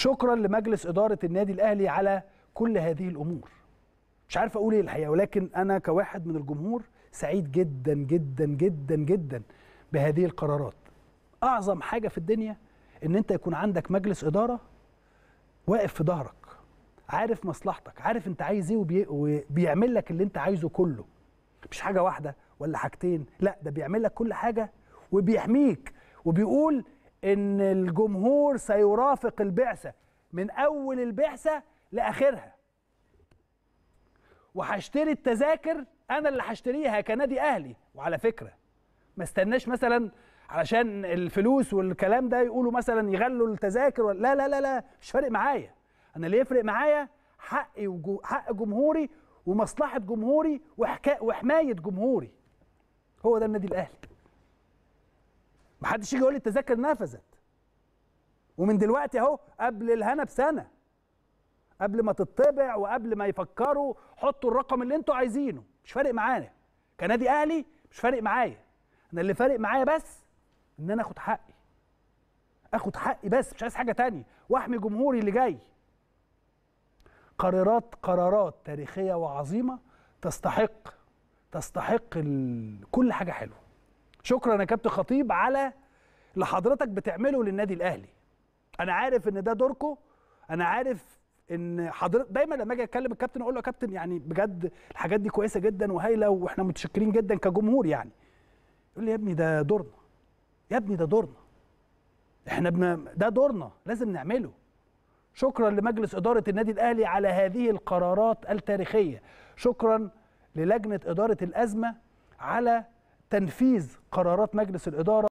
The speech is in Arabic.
شكرا لمجلس إدارة النادي الأهلي على كل هذه الأمور مش عارف أقول إيه الحقيقة ولكن أنا كواحد من الجمهور سعيد جدا جدا جدا جدا بهذه القرارات أعظم حاجة في الدنيا إن أنت يكون عندك مجلس إدارة واقف في ظهرك عارف مصلحتك عارف انت عايز ايه وبي... وبيعمل لك اللي انت عايزه كله مش حاجه واحده ولا حاجتين لا ده بيعمل لك كل حاجه وبيحميك وبيقول ان الجمهور سيرافق البعثه من اول البعثه لاخرها وهشتري التذاكر انا اللي هشتريها كنادي اهلي وعلى فكره ما استناش مثلا علشان الفلوس والكلام ده يقولوا مثلا يغلوا التذاكر لا لا لا لا مش فارق معايا انا اللي يفرق معايا حقي وحق جمهوري ومصلحه جمهوري وحكا وحمايه جمهوري هو ده النادي الاهلي ما حدش يجي يقول لي التذاكر نفذت ومن دلوقتي اهو قبل الهنا بسنه قبل ما تطبع وقبل ما يفكروا حطوا الرقم اللي انتوا عايزينه مش فارق معانا كنادي اهلي مش فارق معايا انا اللي فارق معايا بس ان انا اخد حقي اخد حقي بس مش عايز حاجه تانية واحمي جمهوري اللي جاي قرارات قرارات تاريخيه وعظيمه تستحق تستحق كل حاجه حلوه شكرا يا كابتن خطيب على اللي حضرتك بتعمله للنادي الاهلي انا عارف ان ده دوركم انا عارف ان حضرتك دايما لما اجي اتكلم الكابتن اقول له يا كابتن يعني بجد الحاجات دي كويسه جدا وهايله واحنا متشكرين جدا كجمهور يعني يقول لي يا ابني ده دورنا يا ابني ده دورنا احنا بن... ده دورنا لازم نعمله شكرا لمجلس اداره النادي الاهلي على هذه القرارات التاريخيه شكرا للجنه اداره الازمه على تنفيذ قرارات مجلس الإدارة